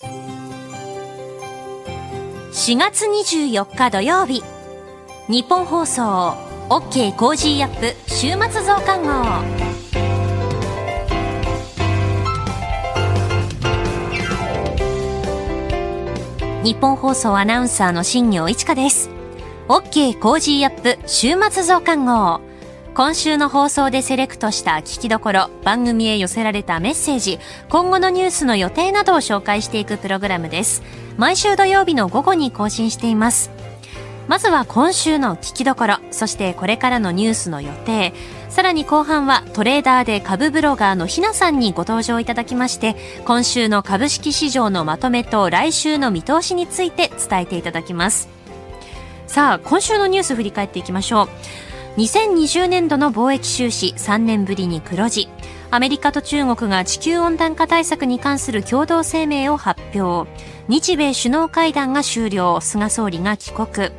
4月24日土曜日日本放送 OK コージーアップ週末増刊号日本放送アナウンサーの新業一華です OK コージーアップ週末増刊号今週の放送でセレクトした聞きどころ、番組へ寄せられたメッセージ、今後のニュースの予定などを紹介していくプログラムです。毎週土曜日の午後に更新しています。まずは今週の聞きどころ、そしてこれからのニュースの予定、さらに後半はトレーダーで株ブロガーのひなさんにご登場いただきまして、今週の株式市場のまとめと来週の見通しについて伝えていただきます。さあ、今週のニュース振り返っていきましょう。2020年度の貿易収支3年ぶりに黒字アメリカと中国が地球温暖化対策に関する共同声明を発表日米首脳会談が終了菅総理が帰国大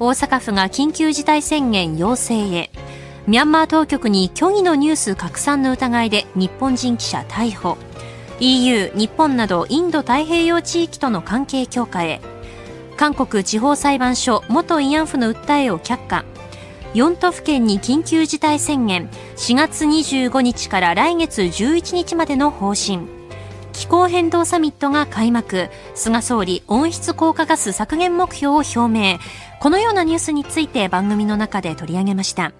阪府が緊急事態宣言要請へミャンマー当局に虚偽のニュース拡散の疑いで日本人記者逮捕 EU 日本などインド太平洋地域との関係強化へ韓国地方裁判所元慰安婦の訴えを却下4都府県に緊急事態宣言4月25日から来月11日までの方針気候変動サミットが開幕菅総理温室効果ガス削減目標を表明このようなニュースについて番組の中で取り上げました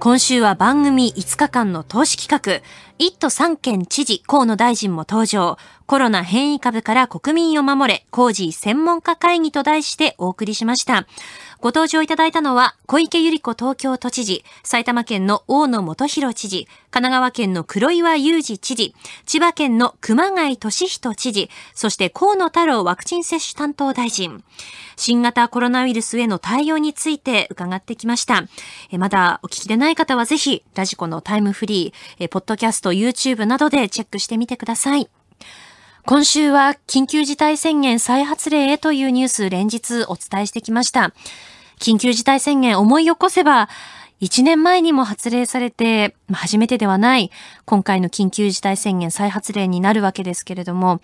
今週は番組5日間の投資企画一都三県知事、河野大臣も登場。コロナ変異株から国民を守れ、工事専門家会議と題してお送りしました。ご登場いただいたのは、小池百合子東京都知事、埼玉県の大野元弘知事、神奈川県の黒岩祐二知事、千葉県の熊谷俊人知事、そして河野太郎ワクチン接種担当大臣。新型コロナウイルスへの対応について伺ってきました。えまだお聞きでない方はぜひ、ラジコのタイムフリー、えポッドキャストと YouTube などでチェックしてみてください。今週は緊急事態宣言再発令へというニュース連日お伝えしてきました。緊急事態宣言思い起こせば、1年前にも発令されて、初めてではない、今回の緊急事態宣言再発令になるわけですけれども、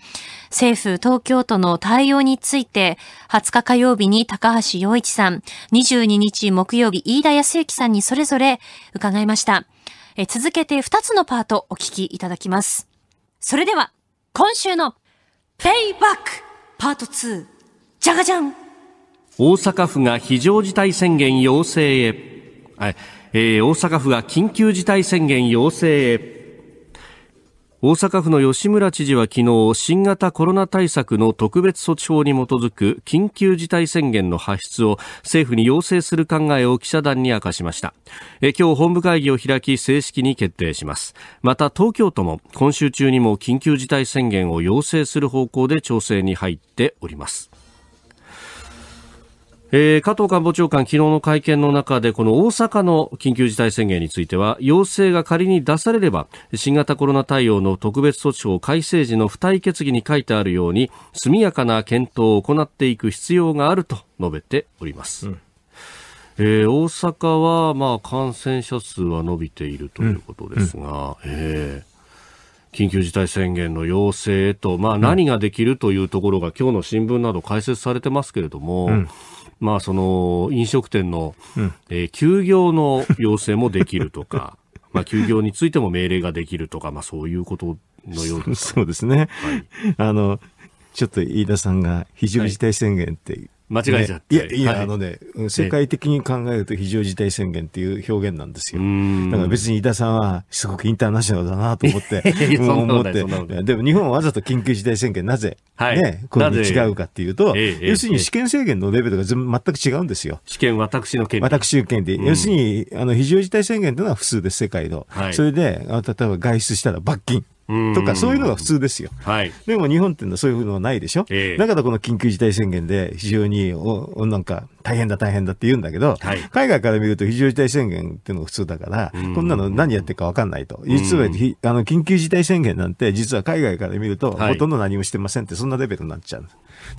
政府、東京都の対応について、20日火曜日に高橋洋一さん、22日木曜日、飯田康之さんにそれぞれ伺いました。え続けて2つのパートお聞きいただきます。それでは、今週のペイバックパート2、じゃがじゃん大阪府が非常事態宣言要請へ。えー、大阪府が緊急事態宣言要請へ。大阪府の吉村知事は昨日新型コロナ対策の特別措置法に基づく緊急事態宣言の発出を政府に要請する考えを記者団に明かしましたえ今日本部会議を開き正式に決定しますまた東京都も今週中にも緊急事態宣言を要請する方向で調整に入っておりますえー、加藤官房長官、昨日の会見の中で、この大阪の緊急事態宣言については、要請が仮に出されれば、新型コロナ対応の特別措置法改正時の付帯決議に書いてあるように、速やかな検討を行っていく必要があると述べております。うん、えー、大阪は、まあ、感染者数は伸びているということですが、うんうん、えー緊急事態宣言の要請へと、まあ、何ができるというところが、うん、今日の新聞など解説されてますけれども、うまあ、その飲食店の、うん、えー、休業の要請もできるとか、まあ、休業についても命令ができるとか、まあ、そういうことのようです、そうですね、はい、あのちょっと飯田さんが非常事態宣言って間違えちゃって。ね、いや、いや、はい、あのね、世界的に考えると非常事態宣言っていう表現なんですよ。だから別に伊田さんはすごくインターナショナルだなと思って、思って、でも日本はわざと緊急事態宣言なぜ、はい、ね、これに違うかっていうと、ええ、要するに試験制限のレベルが全く違うんですよ。試験私の権利。私の権利。要するに、あの、非常事態宣言というのは普通です、世界の。はい、それで、例えば外出したら罰金。とか、そういうのが普通ですよ。はい、でも日本っていうのはそういうのはないでしょ、えー、だからこの緊急事態宣言で非常にお、おなんか大変だ大変だって言うんだけど、はい、海外から見ると非常事態宣言っていうのが普通だから、こんなの何やってるか分かんないと。実はあの緊急事態宣言なんて、実は海外から見ると、ほとんど何もしてませんって、そんなレベルになっちゃう。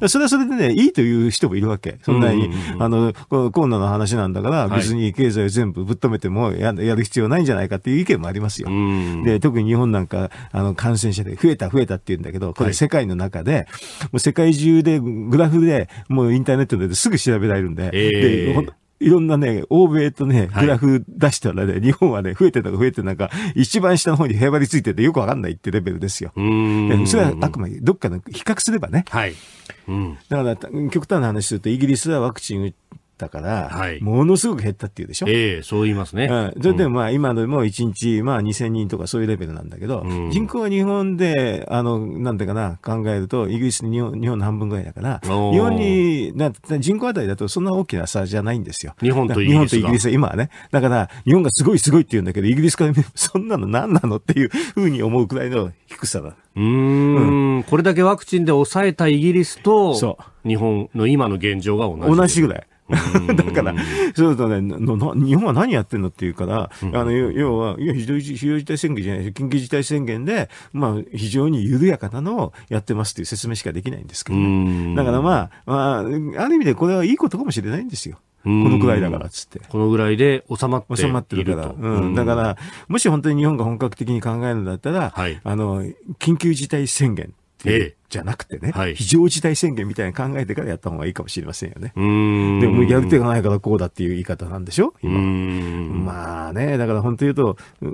それはそれでね、いいという人もいるわけ。そんなに、あの、コロナの話なんだから、別に経済を全部ぶっ止めてもややる必要ないんじゃないかっていう意見もありますよ。で、特に日本なんか、あの、感染者で増えた増えたって言うんだけど、これ世界の中で、もう世界中でグラフで、もうインターネットですぐ調べられるんで、えー、でいろんなね、欧米とね、グラフ出したらね、はい、日本はね、増えてたか増えてなんか、一番下の方にへばりついててよくわかんないってレベルですよ。それはあくまでどっかの比較すればね。はい。うん、だから、極端な話すると、イギリスはワクチン打ったから、はい、ものすごく減ったっていうでしょ。ええー、そう言いますね。うん、それでまあ今でも1日、まあ、2000人とかそういうレベルなんだけど、うん、人口は日本で、あの、なんていうかな、考えると、イギリス日本日本の半分ぐらいだから、日本に、な人口あたりだとそんな大きな差じゃないんですよ。日本とイギリス。イギリス、今はね。だから、日本がすごいすごいって言うんだけど、イギリスから見ると、そんなの何なのっていうふうに思うくらいの低さだ。うんうん、これだけワクチンで抑えたイギリスと、日本の今の現状が同じ。同じぐらい。だから、そうするとね日本は何やってんのっていうから、うん、あの要は非常事態宣言じゃない、緊急事態宣言で、まあ、非常に緩やかなのをやってますっていう説明しかできないんですけどね。だからまあ、まあ、ある意味でこれはいいことかもしれないんですよ。このぐらいだからっつって。このぐらいで収まって収まってるから。うん。だから、もし本当に日本が本格的に考えるんだったら、はい、あの、緊急事態宣言えじゃなくてね、はい、非常事態宣言みたいな考えてからやった方がいいかもしれませんよね。でもやる手がないからこうだっていう言い方なんでしょ今。まあね、だから本当言うと、う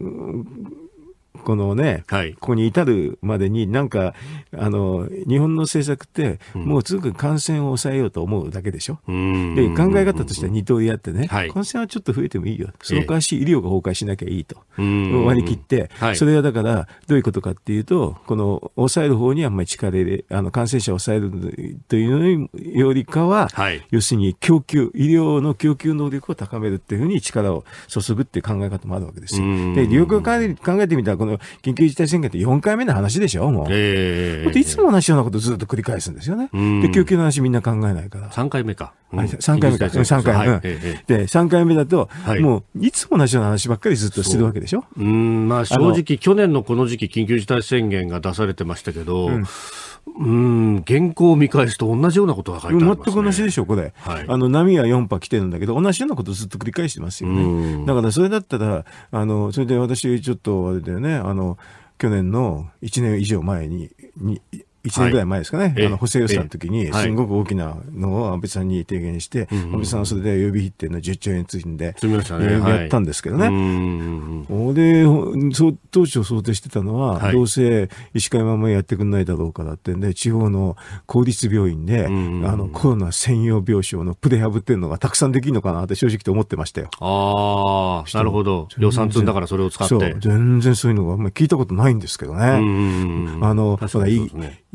このね、はい、ここに至るまでに、なんか、あの、日本の政策って、もうすぐ感染を抑えようと思うだけでしょ。うん、で考え方としては二通りあってね、はい、感染はちょっと増えてもいいよ。その代わり医療が崩壊しなきゃいいと。えー、割り切って、それはだから、どういうことかっていうと、この抑える方にあんまり力で、あの、感染者を抑えるというのよりかは、はい、要するに供給、医療の供給能力を高めるっていうふうに力を注ぐっていう考え方もあるわけですよ。で、よく考えてみたら、この緊急事態宣言って4回目の話でしょ、もう。えー、いつも同じようなことずっと繰り返すんですよね。で、救急の話みんな考えないから。3回目か。うん、3回目か。3回目、はいえー。で、3回目だと、はい、もう、いつも同じような話ばっかりずっとしてるわけでしょ。うん、まあ正直、去年のこの時期、緊急事態宣言が出されてましたけど、うんうん、原稿を見返すと同じようなことが書いてあります、ね、全く同じでしょ、これ。はい、あの、波は4波来てるんだけど、同じようなことずっと繰り返してますよね。だから、それだったら、あの、それで私、ちょっと、あれだよね、あの去年の1年以上前にに1年ぐらい前ですかね、はい、あの補正予算の時に、すごく大きなのを安倍さんに提言して、はい、安倍さんはそれで予備費っていうのを10兆円積んで、ね、やったんですけどね、はい、で当初想定してたのは、はい、どうせ医師会はまやってくれないだろうからってんで、地方の公立病院で、あのコロナ専用病床のプレハブっていうのがたくさんできるのかなって正直と思ってましたよ。ああ、なるほど、予算積んだからそれを使って。全然そういうのがあんまり聞いたことないんですけどね。あのそういい。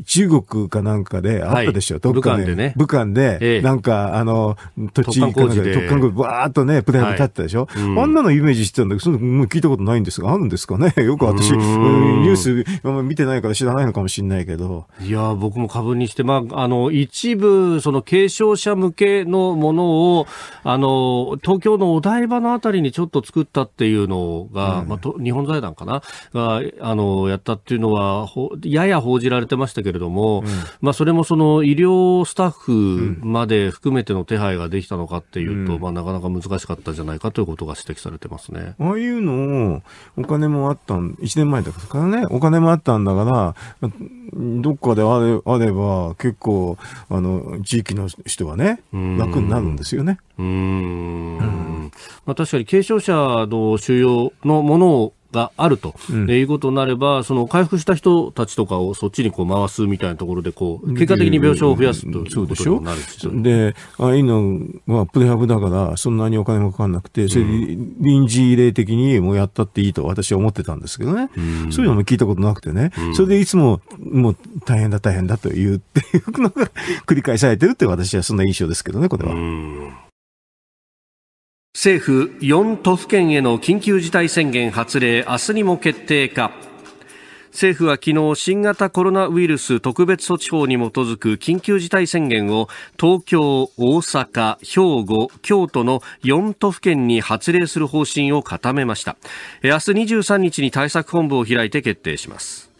中国かなんかであったでしょ、はい、どっか、ね、武漢でね。武漢で、なんか、あの、土地特貫特貫工事、ばーっとね、プレハブ立ってたでしょ、はいうん、あんなのイメージしてたんだけど、そのもう聞いたことないんですが、あるんですかねよく私、ニュース見てないから知らないのかもしれないけど。いや僕も株にして、まあ、あの、一部、その継承者向けのものを、あの、東京のお台場のあたりにちょっと作ったっていうのが、うん、まあ、日本財団かなが、あの、やったっていうのは、やや報じられてましたけれども、うん、まあ、それもその医療スタッフまで含めての手配ができたのかっていうと、うん、まあ、なかなか難しかったじゃないかということが指摘されてますねああいうのをお金もあったん1年前だからねお金もあったんだからどっかであれば結構あの地域の人はね楽になるんですよね。うん、うん、まあ、確かに軽症者の収容のものをがあると、うん、いうことになれば、その回復した人たちとかをそっちにこう回すみたいなところでこう、結果的に病床を増やすということになるんですよ、でああいうのはプレハブだから、そんなにお金もかからなくて、それ臨時例的にもうやったっていいと私は思ってたんですけどね、うん、そういうのも聞いたことなくてね、うん、それでいつも、もう大変だ、大変だというっていうのが繰り返されてるって、私はそんな印象ですけどね、これは。政府4都府県への緊急事態宣言発令明日にも決定か政府は昨日新型コロナウイルス特別措置法に基づく緊急事態宣言を東京、大阪、兵庫、京都の4都府県に発令する方針を固めました明日23日に対策本部を開いて決定します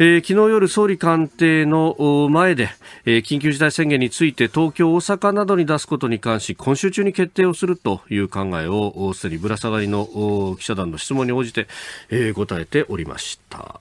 えー、昨日夜総理官邸の前で、えー、緊急事態宣言について東京、大阪などに出すことに関し今週中に決定をするという考えをすでにぶら下がりの記者団の質問に応じて、えー、答えておりました。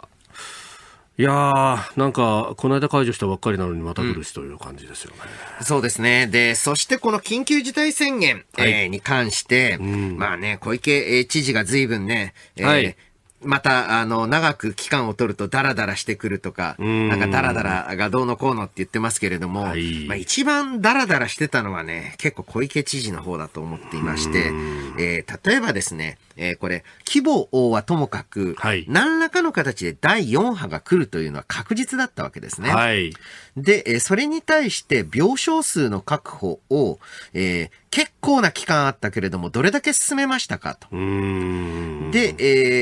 いやなんか、この間解除したばっかりなのにまた来るしという感じですよね、うん。そうですね。で、そしてこの緊急事態宣言、はい、えー、に関して、うん、まあね、小池知事がずいね、えー、はいまた、あの、長く期間を取るとダラダラしてくるとか、なんかダラダラがどうのこうのって言ってますけれども、まあ一番ダラダラしてたのはね、結構小池知事の方だと思っていまして、え例えばですね、えこれ、規模はともかく、何らかの形で第4波が来るというのは確実だったわけですね。はいで、それに対して病床数の確保を、えー、結構な期間あったけれども、どれだけ進めましたかと。で、え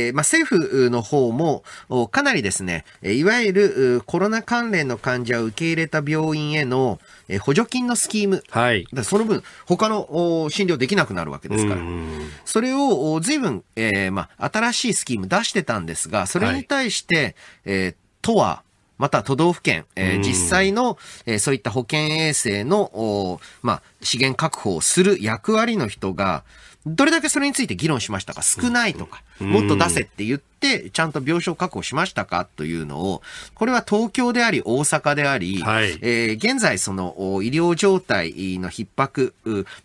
ー、まあ、政府の方も、かなりですね、いわゆるコロナ関連の患者を受け入れた病院への補助金のスキーム。はい。その分、他の診療できなくなるわけですから。それを随分、えー、まあ、新しいスキーム出してたんですが、それに対して、はい、えー、都は、また都道府県、えー、実際の、えー、そういった保健衛生の、まあ、資源確保をする役割の人が、どれだけそれについて議論しましたか少ないとか、もっと出せって言って、ちゃんと病床確保しましたかというのを、これは東京であり、大阪であり、はい、えー、現在その医療状態の逼迫、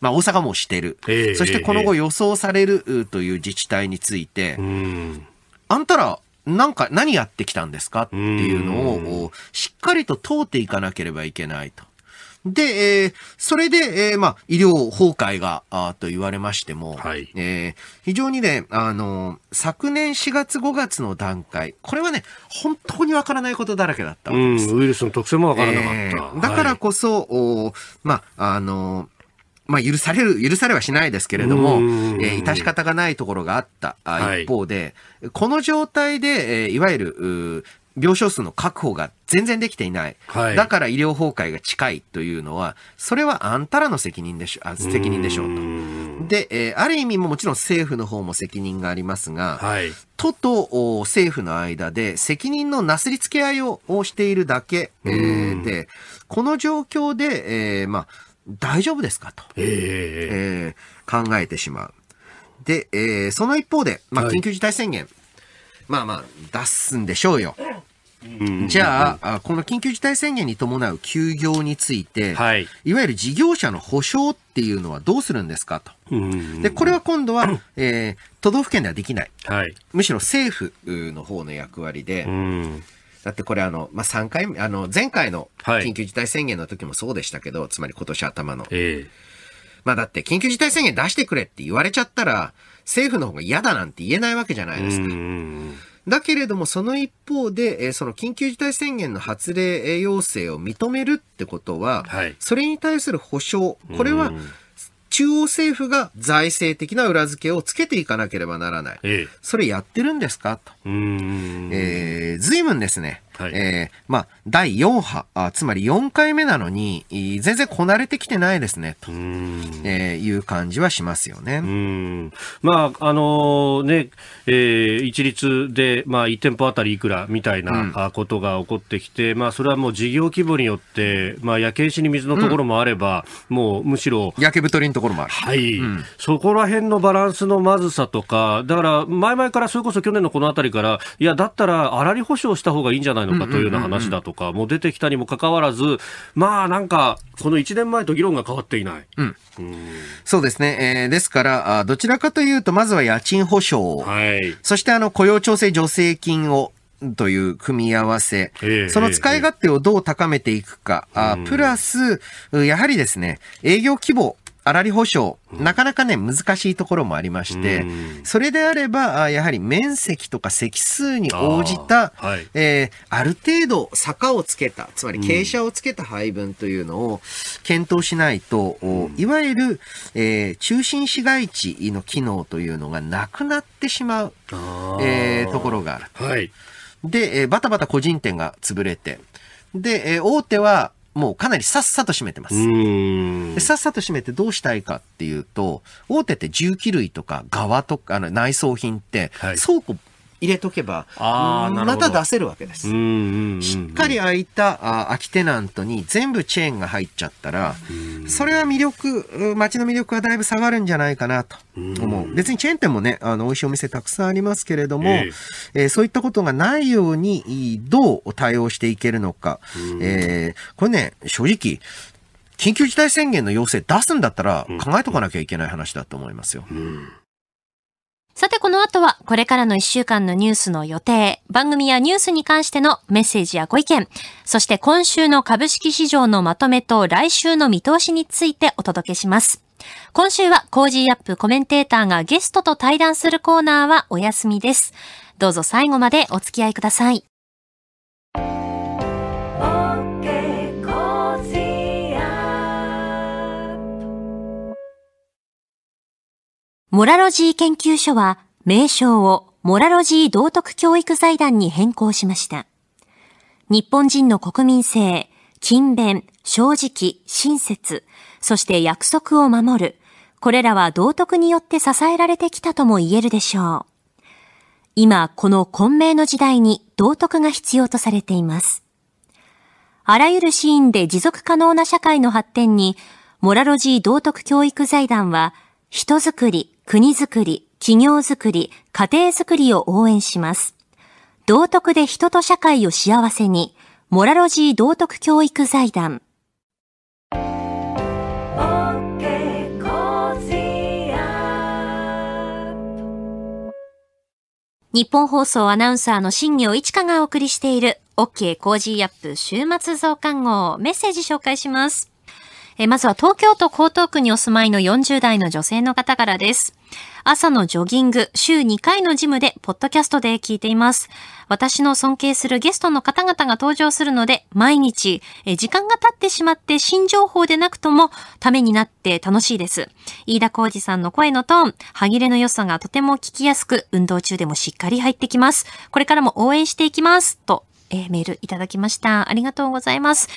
まあ大阪もしてる、えー、そしてこの後予想されるという自治体について、あんたらなんか、何やってきたんですかっていうのを、しっかりと問うていかなければいけないと。で、えー、それで、えー、まあ、医療崩壊が、あと言われましても、はい、えー、非常にね、あの昨年4月5月の段階、これはね、本当にわからないことだらけだったわけです。ウイルスの特性もわからなかった。えー、だからこそ、はい、おまあ、あのまあ、許される、許されはしないですけれども、えー、致し方がないところがあった一方で、はい、この状態で、えー、いわゆる、病床数の確保が全然できていない、はい、だから医療崩壊が近いというのは、それはあんたらの責任でしょあ責任でしょうと。で、えー、ある意味ももちろん政府の方も責任がありますが、はい、都と政府の間で責任のなすりつけ合いをしているだけ、えー、で、この状況で、えーまあ大丈夫ですかと、えー、考えてしまう。で、えー、その一方で、まあ、緊急事態宣言、はい、まあまあ、出すんでしょうよ。じゃあ、この緊急事態宣言に伴う休業について、はい、いわゆる事業者の補償っていうのはどうするんですかと。で、これは今度は、えー、都道府県ではできない。はい、むしろ政府の方の役割で、うだってこれあの、まあ、3回あの、前回の緊急事態宣言の時もそうでしたけど、はい、つまり今年頭の。ええ、まあだって緊急事態宣言出してくれって言われちゃったら、政府の方が嫌だなんて言えないわけじゃないですか。だけれども、その一方で、えー、その緊急事態宣言の発令要請を認めるってことは、はい、それに対する保障、これは、中央政府が財政的な裏付けをつけていかなければならない。ええ、それやってるんですかと。えー、ずいぶんですね、はい、えー、まあ、第4波あ、つまり4回目なのに、全然こなれてきてないですね、と、えー、いう感じはしますよね。うんまあ、あのー、ね、えー、一律で、まあ、1店舗あたりいくらみたいなことが起こってきて、うん、まあ、それはもう事業規模によって、まあ、焼け石に水のところもあれば、うん、もうむしろ。焼け太りのところもある。はい。うん、そこら辺のバランスのまずさとか、だから、前々からそれこそ去年のこのあたりから、いや、だったら、粗利保証した方がいいんじゃないののかというような話だとかも出てきたにもかかわらず、まあなんか、この1年前と議論が変わっていない。うんうん、そうですね。えー、ですから、どちらかというと、まずは家賃保障。はい、そしてあの雇用調整助成金をという組み合わせ、その使い勝手をどう高めていくか、えー、プラス、やはりですね、営業規模粗利保証、なかなかね、難しいところもありまして、それであれば、やはり面積とか席数に応じた、あ,、はいえー、ある程度坂をつけた、つまり傾斜をつけた配分というのを検討しないと、うん、いわゆる、えー、中心市街地の機能というのがなくなってしまう、えー、ところがある。はい、で、えー、バタバタ個人店が潰れて、で、えー、大手はもうかなりさっさと閉めてます。さっさと占めてどうしたいかっていうと、大手って重機類とか側とか、あの内装品って、倉庫入れとけば、また出せるわけです。しっかり空いたあ空きテナントに全部チェーンが入っちゃったら、それは魅力、街の魅力はだいぶ下がるんじゃないかなと思う。別にチェーン店もね、あの、美味しいお店たくさんありますけれども、ええー、そういったことがないように、どう対応していけるのか。えー、これね、正直、緊急事態宣言の要請出すんだったら考えとかなきゃいけない話だと思いますよ。さてこの後はこれからの1週間のニュースの予定、番組やニュースに関してのメッセージやご意見、そして今週の株式市場のまとめと来週の見通しについてお届けします。今週はコージーアップコメンテーターがゲストと対談するコーナーはお休みです。どうぞ最後までお付き合いください。モラロジー研究所は名称をモラロジー道徳教育財団に変更しました。日本人の国民性、勤勉、正直、親切、そして約束を守る、これらは道徳によって支えられてきたとも言えるでしょう。今、この混迷の時代に道徳が必要とされています。あらゆるシーンで持続可能な社会の発展に、モラロジー道徳教育財団は人づくり、国づくり、企業づくり、家庭づくりを応援します。道徳で人と社会を幸せに、モラロジー道徳教育財団。日本放送アナウンサーの新業一華がお送りしている OK コージーアップ週末増刊号メッセージ紹介します。えまずは東京都江東区にお住まいの40代の女性の方からです。朝のジョギング、週2回のジムで、ポッドキャストで聞いています。私の尊敬するゲストの方々が登場するので、毎日、え時間が経ってしまって新情報でなくとも、ためになって楽しいです。飯田浩二さんの声のトーン、歯切れの良さがとても聞きやすく、運動中でもしっかり入ってきます。これからも応援していきます。とえー、メールいただきました。ありがとうございます。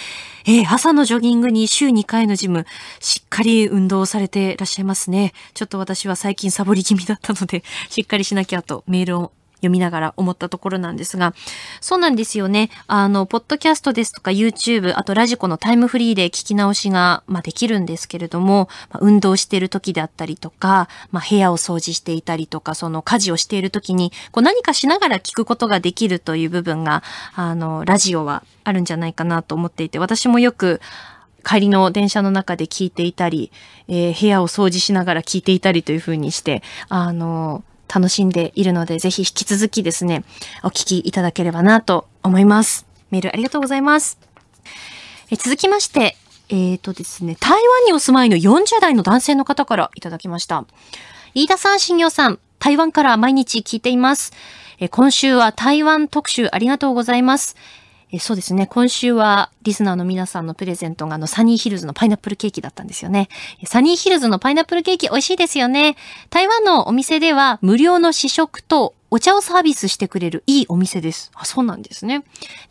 えー、朝のジョギングに週2回のジム、しっかり運動されていらっしゃいますね。ちょっと私は最近サボり気味だったので、しっかりしなきゃとメールを読みながら思ったところなんですが、そうなんですよね。あの、ポッドキャストですとか YouTube、あとラジコのタイムフリーで聞き直しが、まあ、できるんですけれども、まあ、運動している時であったりとか、まあ、部屋を掃除していたりとか、その家事をしている時に、こう何かしながら聞くことができるという部分が、あの、ラジオはあるんじゃないかなと思っていて、私もよく、帰りの電車の中で聞いていたり、えー、部屋を掃除しながら聞いていたりというふうにして、あの、楽しんでいるので、ぜひ引き続きですね、お聞きいただければなと思います。メールありがとうございます。え続きまして、えっ、ー、とですね、台湾にお住まいの40代の男性の方からいただきました。飯田さん、新業さん、台湾から毎日聞いています。え今週は台湾特集ありがとうございます。えそうですね。今週はリスナーの皆さんのプレゼントがあのサニーヒルズのパイナップルケーキだったんですよね。サニーヒルズのパイナップルケーキ美味しいですよね。台湾のお店では無料の試食とお茶をサービスしてくれるいいお店です。あ、そうなんですね。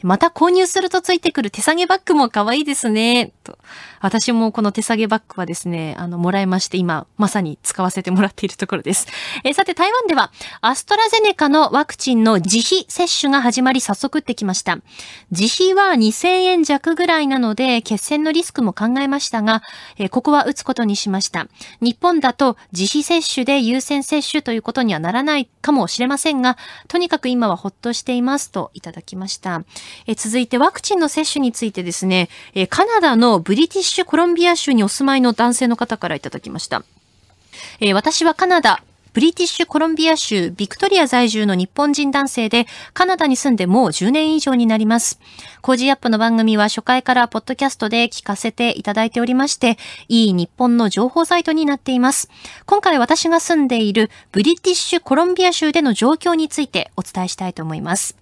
また購入するとついてくる手提げバッグも可愛いですね。と私もこの手提げバッグはですね、あの、もらいまして、今、まさに使わせてもらっているところです。えさて、台湾では、アストラゼネカのワクチンの自費接種が始まり、早速ってきました。自費は2000円弱ぐらいなので、血栓のリスクも考えましたが、えここは打つことにしました。日本だと、自費接種で優先接種ということにはならないかもしれませんんが、とにかく今はほっとしていますといただきました。え続いてワクチンの接種についてですね、えカナダのブリティッシュコロンビア州にお住まいの男性の方からいただきました。え私はカナダ、ブリティッシュコロンビア州ビクトリア在住の日本人男性で、カナダに住んでもう10年以上になります。コージーアップの番組は初回からポッドキャストで聞かせていただいておりまして、いい日本の情報サイトになっています。今回私が住んでいるブリティッシュコロンビア州での状況についてお伝えしたいと思います。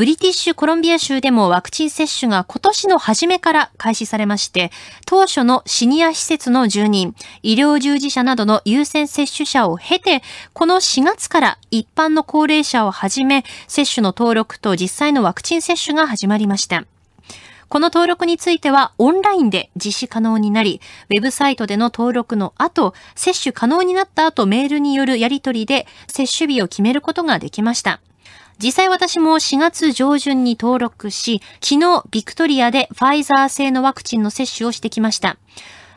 ブリティッシュコロンビア州でもワクチン接種が今年の初めから開始されまして、当初のシニア施設の住人、医療従事者などの優先接種者を経て、この4月から一般の高齢者をはじめ、接種の登録と実際のワクチン接種が始まりました。この登録についてはオンラインで実施可能になり、ウェブサイトでの登録の後、接種可能になった後メールによるやり取りで接種日を決めることができました。実際私も4月上旬に登録し、昨日ビクトリアでファイザー製のワクチンの接種をしてきました。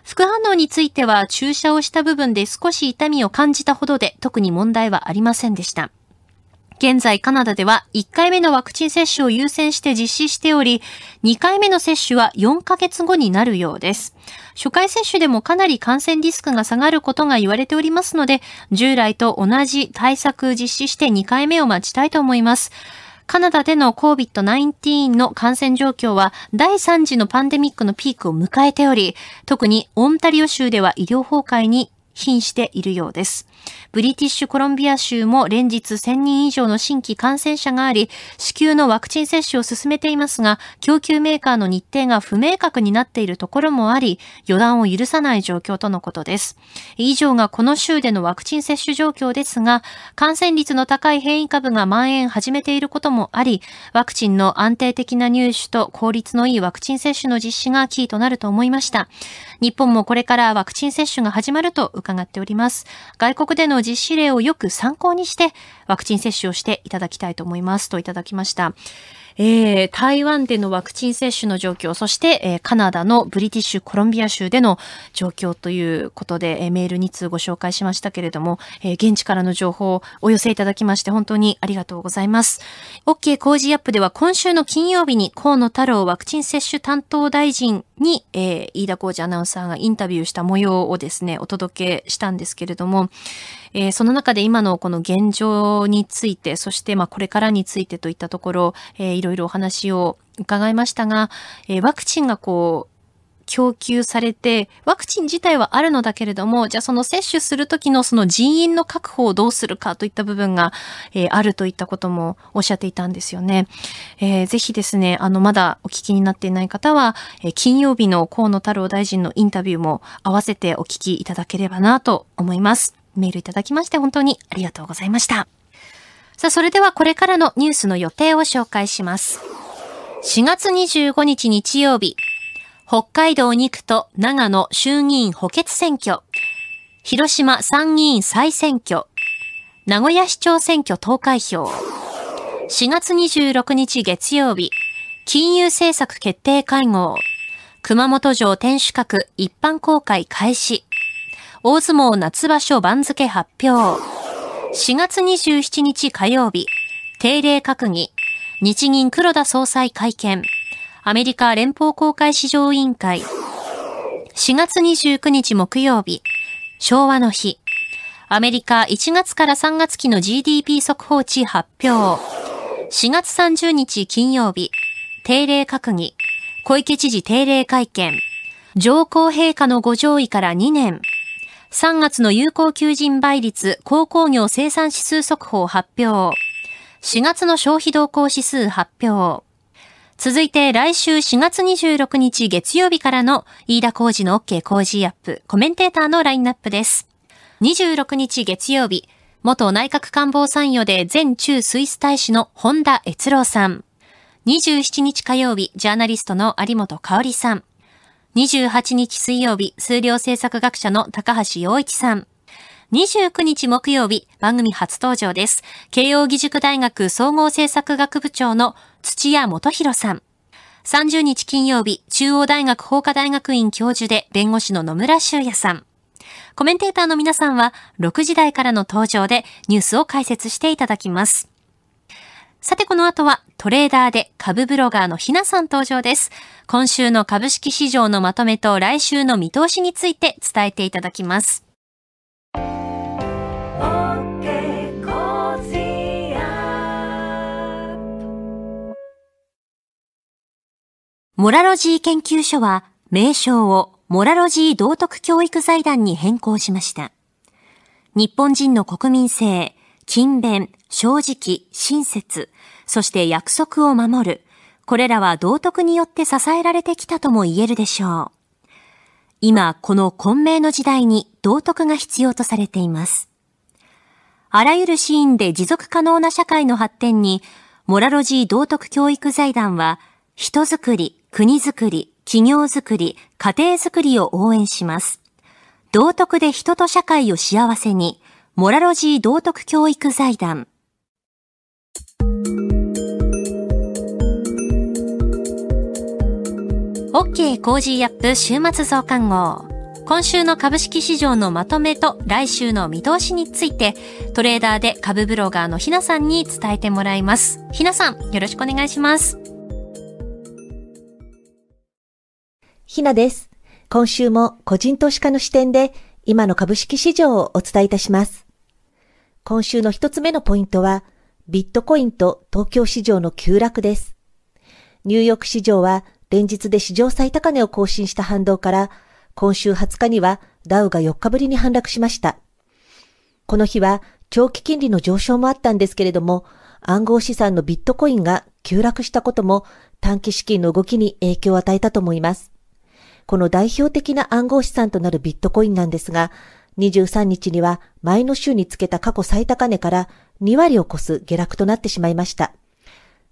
副反応については注射をした部分で少し痛みを感じたほどで特に問題はありませんでした。現在カナダでは1回目のワクチン接種を優先して実施しており、2回目の接種は4ヶ月後になるようです。初回接種でもかなり感染リスクが下がることが言われておりますので、従来と同じ対策実施して2回目を待ちたいと思います。カナダでの COVID-19 の感染状況は第3次のパンデミックのピークを迎えており、特にオンタリオ州では医療崩壊に瀕しているようです。ブリティッシュコロンビア州も連日1000人以上の新規感染者があり、至急のワクチン接種を進めていますが、供給メーカーの日程が不明確になっているところもあり、予断を許さない状況とのことです。以上がこの州でのワクチン接種状況ですが、感染率の高い変異株が蔓延始めていることもあり、ワクチンの安定的な入手と効率のいいワクチン接種の実施がキーとなると思いました。日本もこれからワクチン接種が始まると伺っております。外国国での実施例をよく参考にして、ワクチン接種をしていただきたいと思いますといただきました。えー、台湾でのワクチン接種の状況、そして、えー、カナダのブリティッシュコロンビア州での状況ということで、えー、メール2通ご紹介しましたけれども、え現地からの情報をお寄せいただきまして本当にありがとうございます。OK 工事アップでは今週の金曜日に河野太郎ワクチン接種担当大臣に、え飯田工事アナウンサーがインタビューした模様をですね、お届けしたんですけれども、えー、その中で今のこの現状について、そしてまこれからについてといったところ、えー、いろいろお話を伺いましたが、えー、ワクチンがこう、供給されて、ワクチン自体はあるのだけれども、じゃあその接種するときのその人員の確保をどうするかといった部分が、えー、あるといったこともおっしゃっていたんですよね。えー、ぜひですね、あの、まだお聞きになっていない方は、えー、金曜日の河野太郎大臣のインタビューも合わせてお聞きいただければなと思います。メールいただきまして本当にありがとうございました。さあ、それではこれからのニュースの予定を紹介します。4月25日日曜日、北海道2区と長野衆議院補欠選挙、広島参議院再選挙、名古屋市長選挙投開票、4月26日月曜日、金融政策決定会合、熊本城天守閣一般公開開始、大相撲夏場所番付発表。4月27日火曜日、定例閣議、日銀黒田総裁会見、アメリカ連邦公開市場委員会。4月29日木曜日、昭和の日、アメリカ1月から3月期の GDP 速報値発表。4月30日金曜日、定例閣議、小池知事定例会見、上皇陛下のご上位から2年、3月の有効求人倍率、高工業生産指数速報発表。4月の消費動向指数発表。続いて来週4月26日月曜日からの飯田工事の OK 工事アップコメンテーターのラインナップです。26日月曜日、元内閣官房参与で前中スイス大使の本田悦郎さん。27日火曜日、ジャーナリストの有本香里さん。28日水曜日、数量政策学者の高橋洋一さん。29日木曜日、番組初登場です。慶応義塾大学総合政策学部長の土屋元博さん。30日金曜日、中央大学法科大学院教授で弁護士の野村修也さん。コメンテーターの皆さんは、6時台からの登場でニュースを解説していただきます。さてこの後はトレーダーで株ブロガーのひなさん登場です。今週の株式市場のまとめと来週の見通しについて伝えていただきます。モラロジー研究所は名称をモラロジー道徳教育財団に変更しました。日本人の国民性、勤勉、正直、親切、そして約束を守る。これらは道徳によって支えられてきたとも言えるでしょう。今、この混迷の時代に道徳が必要とされています。あらゆるシーンで持続可能な社会の発展に、モラロジー道徳教育財団は、人づくり、国づくり、企業づくり、家庭づくりを応援します。道徳で人と社会を幸せに、モラロジー道徳教育財団。OK コージーアップ週末増刊号。今週の株式市場のまとめと来週の見通しについて、トレーダーで株ブロガーのひなさんに伝えてもらいます。ひなさん、よろしくお願いします。ひなです。今週も個人投資家の視点で今の株式市場をお伝えいたします。今週の一つ目のポイントは、ビットコインと東京市場の急落です。ニューヨーク市場は連日で史上最高値を更新した反動から、今週20日にはダウが4日ぶりに反落しました。この日は長期金利の上昇もあったんですけれども、暗号資産のビットコインが急落したことも短期資金の動きに影響を与えたと思います。この代表的な暗号資産となるビットコインなんですが、23日には前の週につけた過去最高値から2割を超す下落となってしまいました。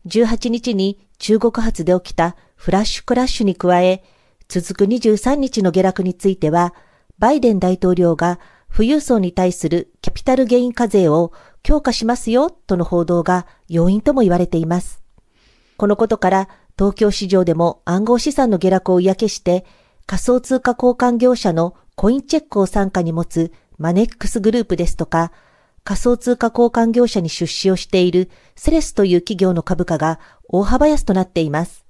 18日に中国発で起きたフラッシュクラッシュに加え、続く23日の下落については、バイデン大統領が富裕層に対するキャピタルゲイン課税を強化しますよとの報道が要因とも言われています。このことから東京市場でも暗号資産の下落を嫌気して、仮想通貨交換業者のコインチェックを傘下に持つマネックスグループですとか、仮想通貨交換業者に出資をしているセレスという企業の株価が大幅安となっています。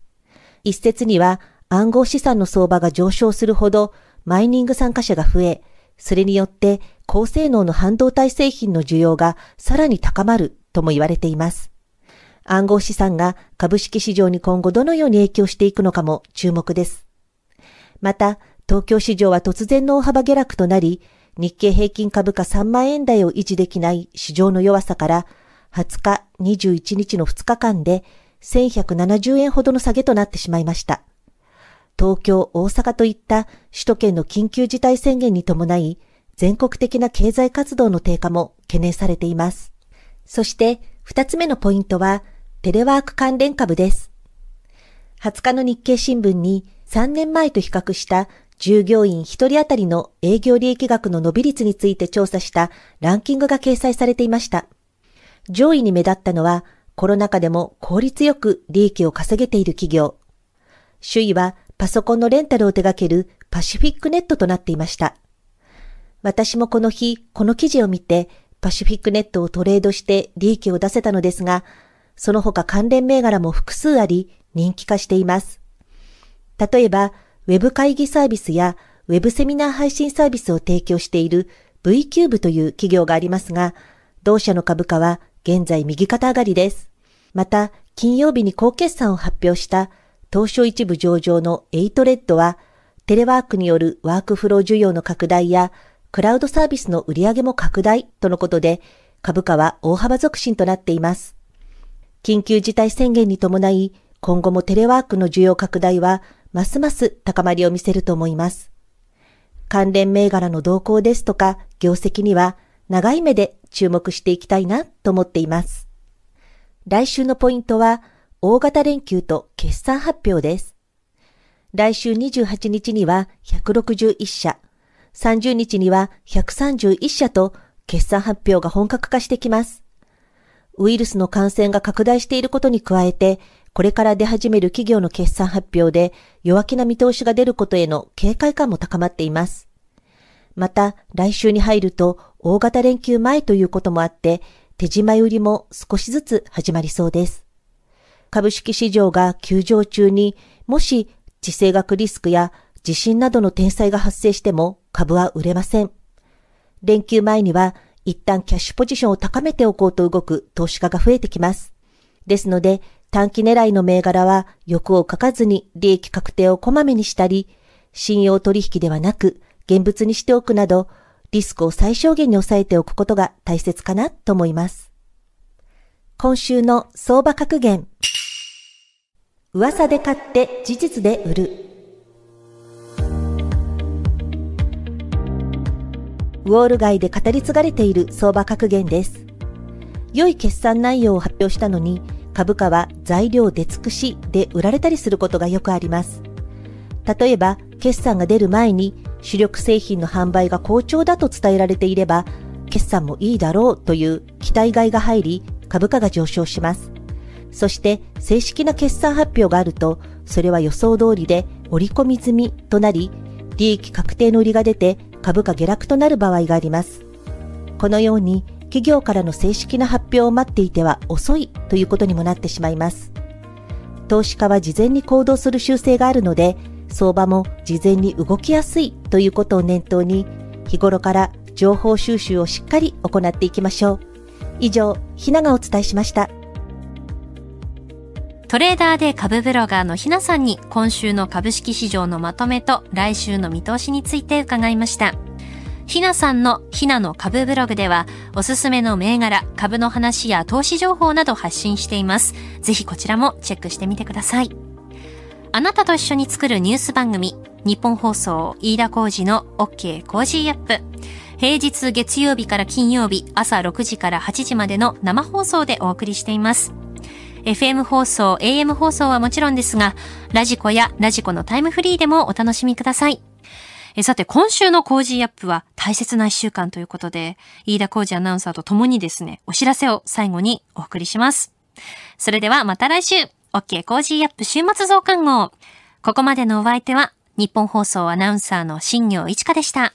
一説には暗号資産の相場が上昇するほどマイニング参加者が増え、それによって高性能の半導体製品の需要がさらに高まるとも言われています。暗号資産が株式市場に今後どのように影響していくのかも注目です。また、東京市場は突然の大幅下落となり、日経平均株価3万円台を維持できない市場の弱さから、20日、21日の2日間で1170円ほどの下げとなってしまいました。東京、大阪といった首都圏の緊急事態宣言に伴い、全国的な経済活動の低下も懸念されています。そして、2つ目のポイントは、テレワーク関連株です。20日の日経新聞に3年前と比較した従業員1人当たりの営業利益額の伸び率について調査したランキングが掲載されていました。上位に目立ったのは、コロナ禍でも効率よく利益を稼げている企業。首位はパソコンのレンタルを手掛けるパシフィックネットとなっていました。私もこの日、この記事を見て、パシフィックネットをトレードして利益を出せたのですが、その他関連銘柄も複数あり、人気化しています。例えば、ウェブ会議サービスやウェブセミナー配信サービスを提供している V キューブという企業がありますが、同社の株価は現在右肩上がりです。また、金曜日に高決算を発表した東証一部上場のエイトレッドは、テレワークによるワークフロー需要の拡大や、クラウドサービスの売り上げも拡大とのことで、株価は大幅促進となっています。緊急事態宣言に伴い、今後もテレワークの需要拡大はますます高まりを見せると思います。関連銘柄の動向ですとか、業績には長い目で注目していきたいなと思っています。来週のポイントは、大型連休と決算発表です。来週28日には161社、30日には131社と決算発表が本格化してきます。ウイルスの感染が拡大していることに加えて、これから出始める企業の決算発表で弱気な見通しが出ることへの警戒感も高まっています。また、来週に入ると大型連休前ということもあって、手締売りも少しずつ始まりそうです。株式市場が休場中にもし地政学リスクや地震などの天災が発生しても株は売れません。連休前には一旦キャッシュポジションを高めておこうと動く投資家が増えてきます。ですので、短期狙いの銘柄は欲をかかずに利益確定をこまめにしたり、信用取引ではなく現物にしておくなど、リスクを最小限に抑えておくことが大切かなと思います。今週の相場格言。噂で買って事実で売る。ウォール街で語り継がれている相場格言です。良い決算内容を発表したのに、株価は材料出尽くしで売られたりすることがよくあります。例えば、決算が出る前に主力製品の販売が好調だと伝えられていれば、決算もいいだろうという期待買いが入り、株価が上昇します。そして正式な決算発表があると、それは予想通りで折り込み済みとなり、利益確定の売りが出て株価下落となる場合があります。このように企業からの正式な発表を待っていては遅いということにもなってしまいます。投資家は事前に行動する習性があるので、相場も事前に動きやすいということを念頭に、日頃から情報収集をしっかり行っていきましょう。以上、ひながお伝えしました。トレーダーで株ブロガーのひなさんに今週の株式市場のまとめと来週の見通しについて伺いました。ひなさんのひなの株ブログでは、おすすめの銘柄、株の話や投資情報など発信しています。ぜひこちらもチェックしてみてください。あなたと一緒に作るニュース番組、日本放送飯田浩二の OK 工ーアップ。平日月曜日から金曜日朝6時から8時までの生放送でお送りしています。FM 放送、AM 放送はもちろんですが、ラジコやラジコのタイムフリーでもお楽しみください。えさて、今週のコージーアップは大切な一週間ということで、飯田浩二アナウンサーと共にですね、お知らせを最後にお送りします。それではまた来週 !OK コージーアップ週末増刊号ここまでのお相手は、日本放送アナウンサーの新行一花でした。